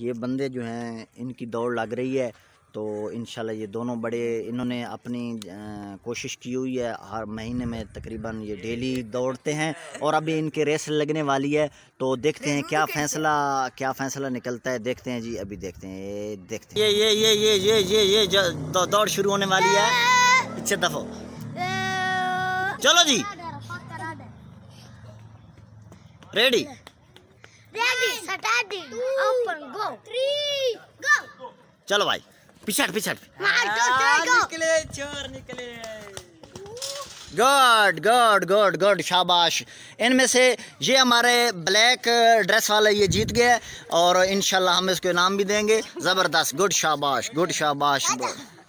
ये बंदे जो हैं इनकी दौड़ लग रही है तो इन ये दोनों बड़े इन्होंने अपनी कोशिश की हुई है हर महीने में तकरीबन ये डेली दौड़ते हैं और अभी इनके रेस लगने वाली है तो देखते हैं क्या फैसला क्या फैसला निकलता है देखते हैं जी अभी देखते हैं ये देखते हैं ये ये ये ये ये ये दौड़ शुरू होने वाली है पीछे दफो चलो जी रेडी रेडी ओपन चलो भाई पिछड़ पिछड़ निकले चोर निकले गुड गुड गुड गुड शाबाश इनमें से ये हमारे ब्लैक ड्रेस वाले ये जीत गए और इनशाला हम इसको इनाम भी देंगे ज़बरदस्त गुड शाबाश गुड शाबाश अच्छा।